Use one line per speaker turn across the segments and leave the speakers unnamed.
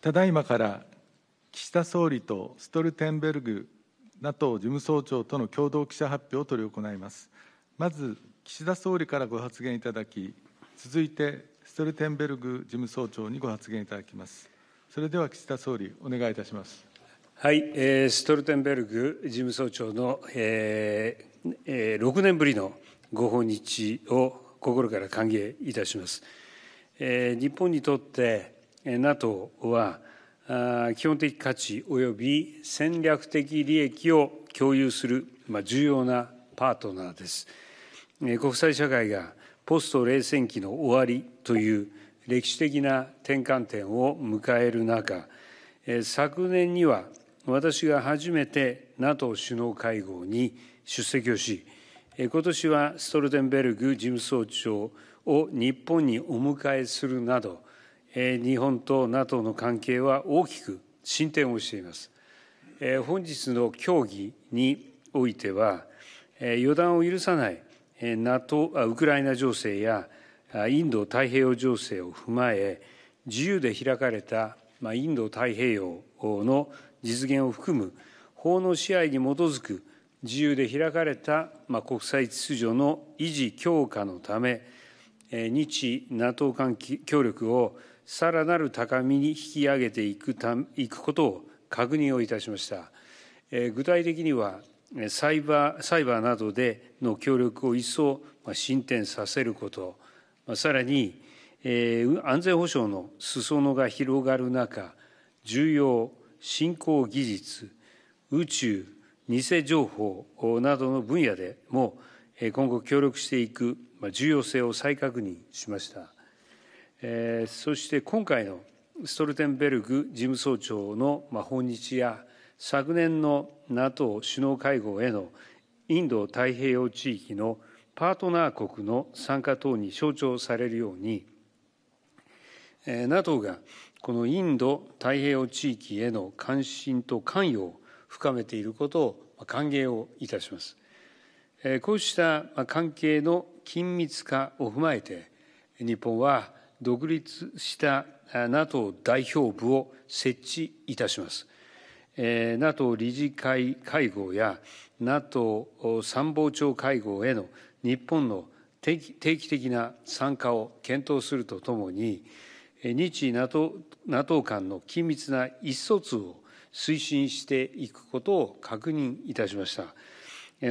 ただいまから岸田総理とストルテンベルグ NATO 事務総長との共同記者発表を執り行います。まず岸田総理からご発言いただき、続いてストルテンベルグ事務総長にご発言いただきます。それでは岸田総理、お願いいたします。
はい、えー、ストルテンベルグ事務総長の、えーえー、6年ぶりのご訪日を心から歓迎いたします。えー、日本にとって ＮＡＴＯ は基本的価値および戦略的利益を共有する重要なパートナーです。国際社会がポスト冷戦期の終わりという歴史的な転換点を迎える中、昨年には私が初めて NATO 首脳会合に出席をし、今年はストルテンベルグ事務総長を日本にお迎えするなど、日本と ＮＡＴＯ の関係は大きく進展をしています。本日の協議においては、予断を許さない NATO ウクライナ情勢やインド太平洋情勢を踏まえ、自由で開かれたインド太平洋の実現を含む法の支配に基づく自由で開かれた国際秩序の維持・強化のため、日 NATO 間協力をさらなる高みに引き上げていくたいくことを確認をいたしました。え具体的にはサイバー、サイバーなどでの協力を一層進展させること、さらにえ安全保障の裾野が広がる中、重要、新興技術、宇宙、偽情報などの分野でも今後協力していく重要性を再確認しました。そして今回のストルテンベルグ事務総長の訪日や、昨年の ＮＡＴＯ 首脳会合へのインド太平洋地域のパートナー国の参加等に象徴されるように、ＮＡＴＯ がこのインド太平洋地域への関心と関与を深めていることを歓迎をいたします。こうした関係の緊密化を踏まえて、日本は独立した NATO 代表部を設置いたします。NATO 理事会会合や NATO 参謀長会合への日本の定期的な参加を検討するとともに、日 NATO, NATO 間の緊密な意思疎通を推進していくことを確認いたしました。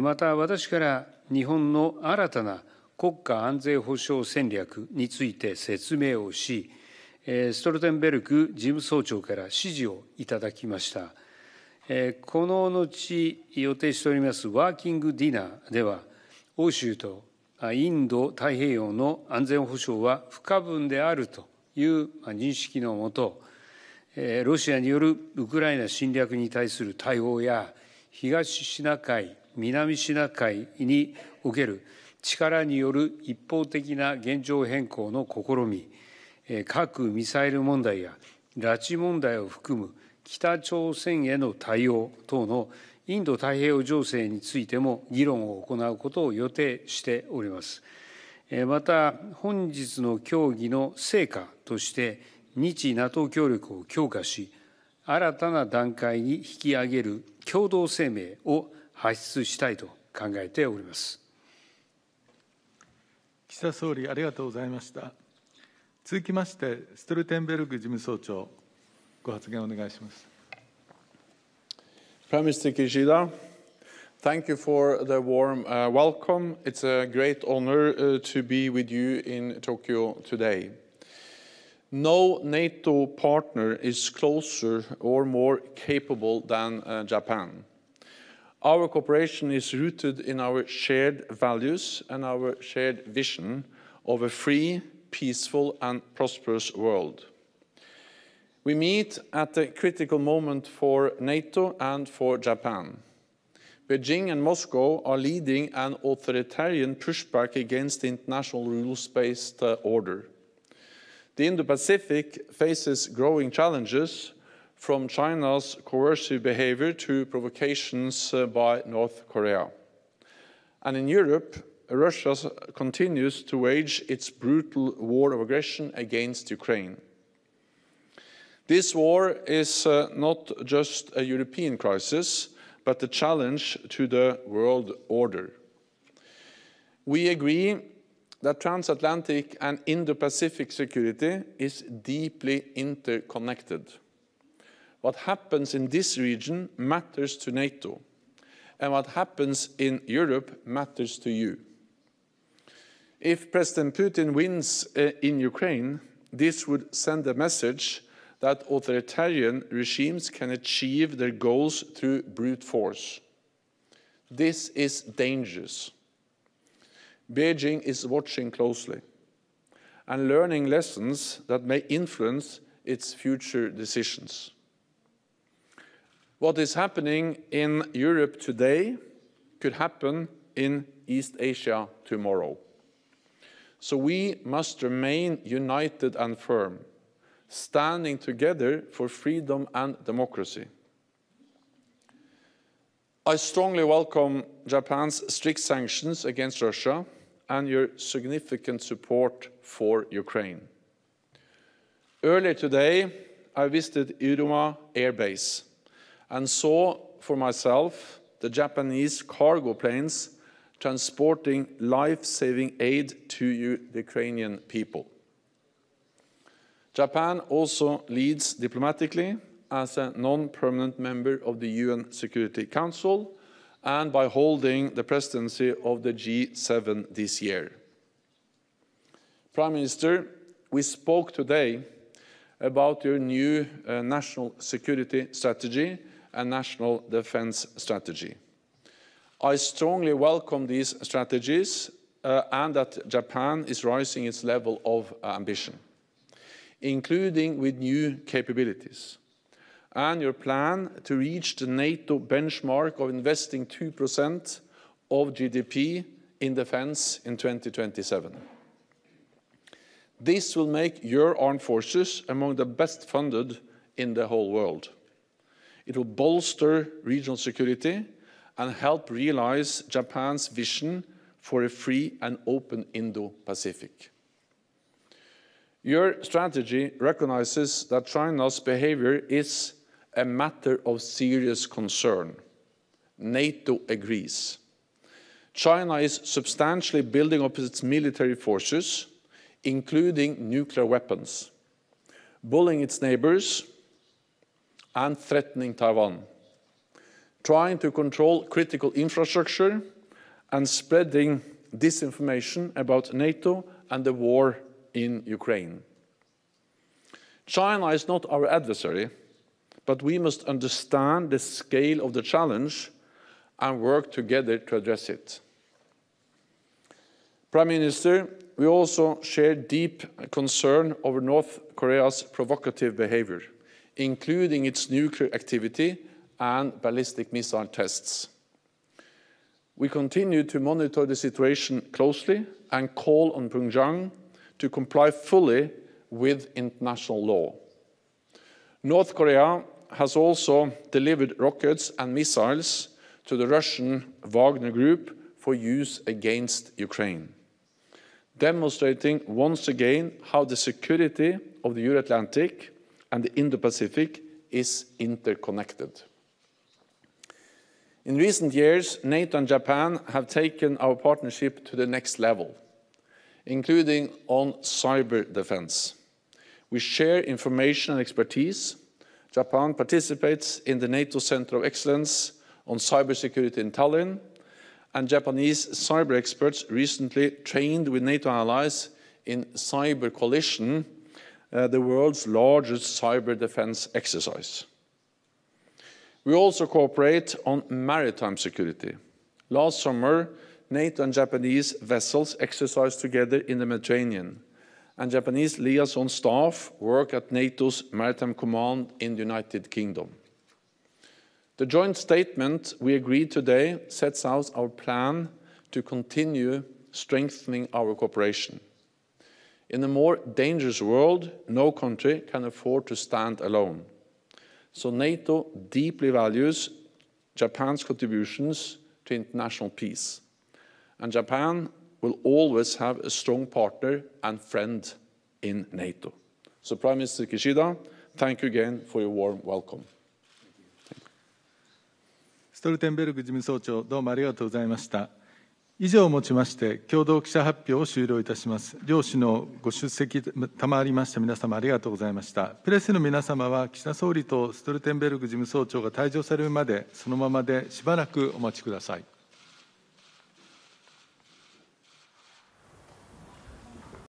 また私から日本の新たな国家安全保障戦略について説明をし、ストルテンベルグ事務総長から指示をいただきました。この後予定しておりますワーキングディナーでは、欧州とインド太平洋の安全保障は不可分であるという認識のもと、ロシアによるウクライナ侵略に対する対応や、東シナ海、南シナ海における力による一方的な現状変更の試み、核・ミサイル問題や拉致問題を含む北朝鮮への対応等のインド太平洋情勢についても議論を行うことを予定しております。また、本日の協議の成果として、日 NATO 協力を強化し、新たな段階に引き上げる共同声明を発出したいと考えております。
岸田総理、ありがとうございました。続きまして、ストルテンベルグ事務総長、ご発言お願いします。
Prime Minister Kishida, thank you for the warm uh, welcome. It's a great honor uh, to be with you in Tokyo today. No NATO partner is closer or more capable than uh, Japan. Our cooperation is rooted in our shared values and our shared vision of a free, peaceful and prosperous world. We meet at a critical moment for NATO and for Japan. Beijing and Moscow are leading an authoritarian pushback against the international rules-based uh, order. The Indo-Pacific faces growing challenges from China's coercive behavior to provocations uh, by North Korea. And in Europe, Russia continues to wage its brutal war of aggression against Ukraine. This war is uh, not just a European crisis, but a challenge to the world order. We agree that transatlantic and Indo-Pacific security is deeply interconnected. What happens in this region matters to NATO, and what happens in Europe matters to you. If President Putin wins uh, in Ukraine, this would send a message that authoritarian regimes can achieve their goals through brute force. This is dangerous. Beijing is watching closely and learning lessons that may influence its future decisions. What is happening in Europe today could happen in East Asia tomorrow. So we must remain united and firm, standing together for freedom and democracy. I strongly welcome Japan's strict sanctions against Russia and your significant support for Ukraine. Earlier today, I visited Iruma Air Base and saw for myself the Japanese cargo planes transporting life saving aid to the Ukrainian people. Japan also leads diplomatically as a non permanent member of the UN Security Council and by holding the presidency of the G7 this year. Prime Minister, we spoke today about your new uh, national security strategy and national defense strategy. I strongly welcome these strategies uh, and that Japan is rising its level of uh, ambition, including with new capabilities. And your plan to reach the NATO benchmark of investing 2% of GDP in defense in 2027. This will make your armed forces among the best funded in the whole world. It will bolster regional security and help realize Japan's vision for a free and open Indo-Pacific. Your strategy recognizes that China's behavior is a matter of serious concern. NATO agrees. China is substantially building up its military forces, including nuclear weapons, bullying its neighbors, and threatening Taiwan, trying to control critical infrastructure and spreading disinformation about NATO and the war in Ukraine. China is not our adversary, but we must understand the scale of the challenge and work together to address it. Prime Minister, we also share deep concern over North Korea's provocative behavior including its nuclear activity and ballistic missile tests. We continue to monitor the situation closely and call on Pyongyang to comply fully with international law. North Korea has also delivered rockets and missiles to the Russian Wagner Group for use against Ukraine, demonstrating once again how the security of the Euro-Atlantic and the Indo-Pacific is interconnected. In recent years, NATO and Japan have taken our partnership to the next level, including on cyber defense. We share information and expertise. Japan participates in the NATO Center of Excellence on cybersecurity in Tallinn, and Japanese cyber experts recently trained with NATO allies in cyber coalition uh, the world's largest cyber defense exercise. We also cooperate on maritime security. Last summer, NATO and Japanese vessels exercised together in the Mediterranean, and Japanese liaison staff work at NATO's Maritime Command in the United Kingdom. The joint statement we agreed today sets out our plan to continue strengthening our cooperation. In a more dangerous world, no country can afford to stand alone. So NATO deeply values Japan's contributions to international peace. And Japan will always have a strong partner and friend in NATO. So Prime Minister Kishida, thank you again for your warm welcome.
ストルテンベルグ事務総長、どうもありがとうございました。以上をもちまして、共同記者発表を終了いたします。両首のご出席賜りました皆様ありがとうございました。プレスの皆様は、岸田総理とストルテンベルグ事務総長が退場されるまで、そのままでしばらくお待ちください。